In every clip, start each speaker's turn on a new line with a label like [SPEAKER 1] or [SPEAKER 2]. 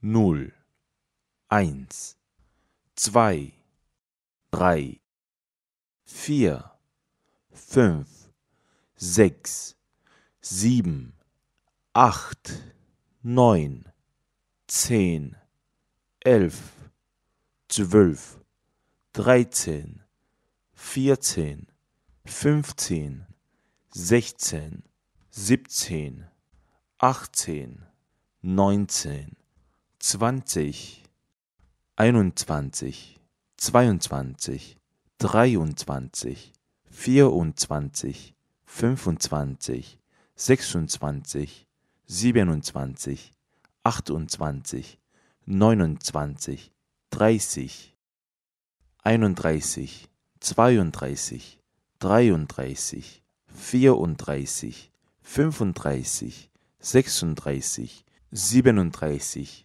[SPEAKER 1] null, eins, zwei, drei, vier, fünf, sechs, sieben, acht, neun, zehn, elf, zwölf, dreizehn, vierzehn, fünfzehn, sechzehn, siebzehn, achtzehn, neunzehn zwanzig, einundzwanzig, zweiundzwanzig, dreiundzwanzig, vierundzwanzig, fünfundzwanzig, sechsundzwanzig, siebenundzwanzig, achtundzwanzig, neunundzwanzig, dreißig, einunddreißig, zweiunddreißig, dreiunddreißig, vierunddreißig, fünfunddreißig, sechsunddreißig, siebenunddreißig,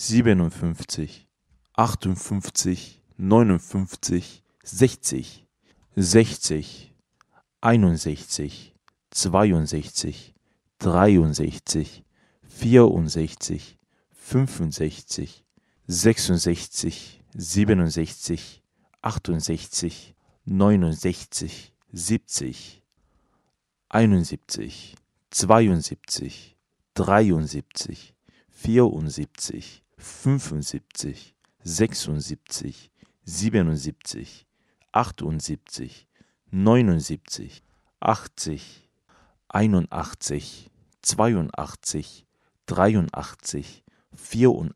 [SPEAKER 1] 57, 58, 59, 60, 60, 61, 62, 63, 64, 65, 66, 67, 68, 69, 70, 71, 72, 73, 74, 75, 76, 77, 78, 79, 80, 81, 82, 83, 84,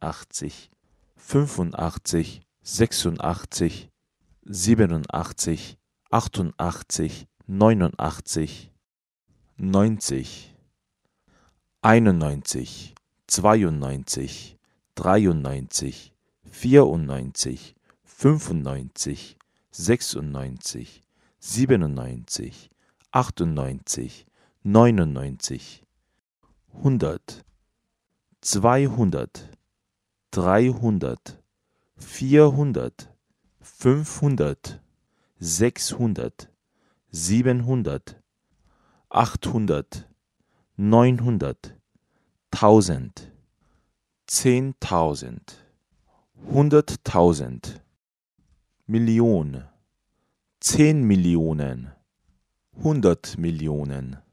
[SPEAKER 1] 85, 86, 87, 88, 89, 90, 91, 92, 93, 94, 95, 96, 97, 98, 99, 100, 200, 300, 400, 500, 600, 700, 800, 900, 1000. Zehntausend, Hunderttausend, Million, Zehn Millionen, Hundert Millionen